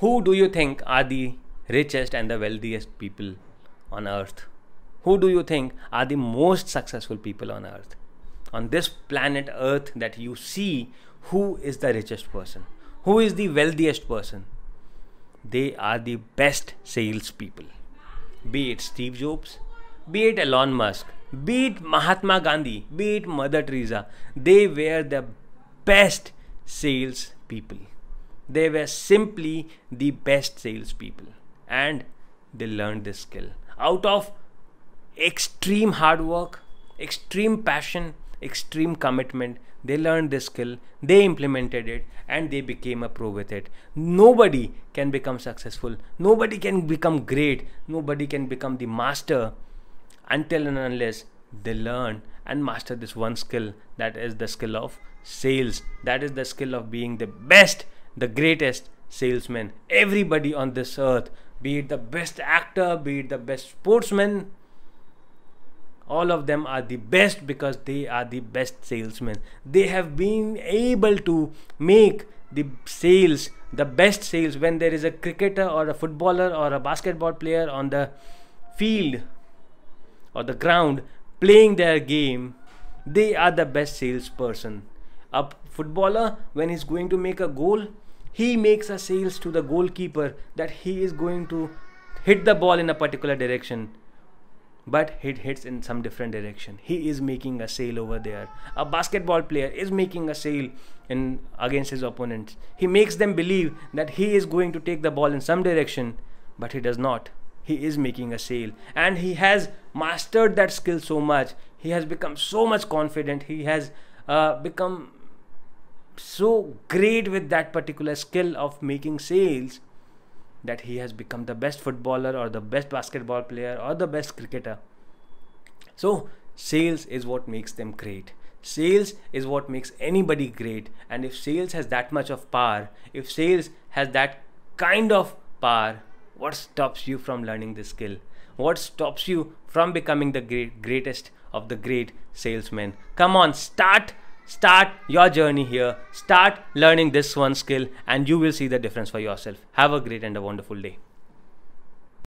who do you think are the richest and the wealthiest people on earth? Who do you think are the most successful people on earth? On this planet earth that you see, who is the richest person? Who is the wealthiest person? They are the best salespeople. Be it Steve Jobs, be it Elon Musk, be it Mahatma Gandhi, be it Mother Teresa, they were the best sales people. They were simply the best salespeople and they learned this skill. Out of extreme hard work, extreme passion, extreme commitment, they learned this skill, they implemented it, and they became a pro with it. Nobody can become successful, nobody can become great, nobody can become the master until and unless they learn and master this one skill that is the skill of sales, that is the skill of being the best the greatest salesman. Everybody on this earth, be it the best actor, be it the best sportsman, all of them are the best because they are the best salesmen. They have been able to make the sales, the best sales, when there is a cricketer or a footballer or a basketball player on the field or the ground playing their game, they are the best salesperson a footballer when he's going to make a goal he makes a sales to the goalkeeper that he is going to hit the ball in a particular direction but it hits in some different direction he is making a sale over there a basketball player is making a sale in against his opponents he makes them believe that he is going to take the ball in some direction but he does not he is making a sale and he has mastered that skill so much he has become so much confident he has uh, become so great with that particular skill of making sales that he has become the best footballer or the best basketball player or the best cricketer. So, sales is what makes them great. Sales is what makes anybody great. And if sales has that much of power, if sales has that kind of power, what stops you from learning this skill? What stops you from becoming the great, greatest of the great salesmen? Come on, start Start your journey here. Start learning this one skill, and you will see the difference for yourself. Have a great and a wonderful day.